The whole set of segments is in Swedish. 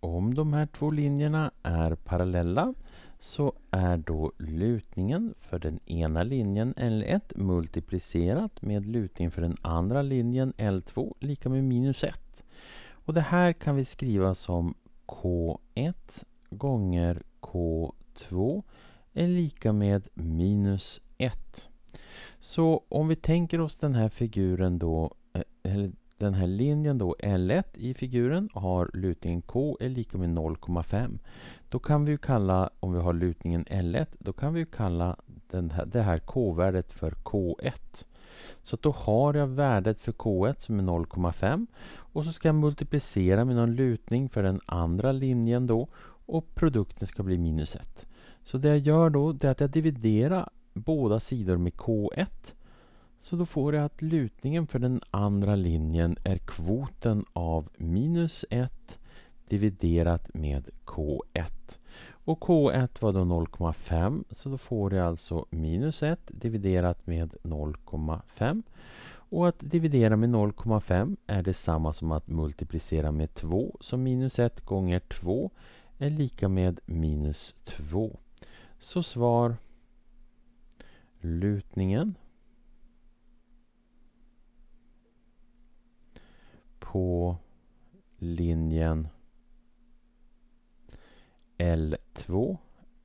om de här två linjerna är parallella så är då lutningen för den ena linjen L1 multiplicerat med lutningen för den andra linjen L2 lika med minus 1. Och det här kan vi skriva som K1 gånger K2 är lika med minus 1. Så om vi tänker oss den här figuren då, eh, eller den här linjen då, L1 i figuren, har lutningen K är lika med 0,5. Då kan vi kalla, om vi har lutningen L1, då kan vi kalla den här, det här K-värdet för K1. Så då har jag värdet för K1 som är 0,5 och så ska jag multiplicera med någon lutning för den andra linjen då och produkten ska bli minus 1. Så det jag gör då är att jag dividerar båda sidor med K1 så då får jag att lutningen för den andra linjen är kvoten av minus 1 dividerat med K1. Och K1 var då 0,5 så då får jag alltså minus 1 dividerat med 0,5. Och att dividera med 0,5 är detsamma som att multiplicera med 2 så minus 1 gånger 2 är lika med minus 2. Så svar lutningen på linjen L2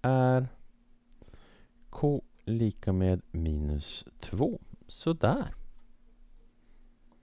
är K lika med minus 2. Sådär.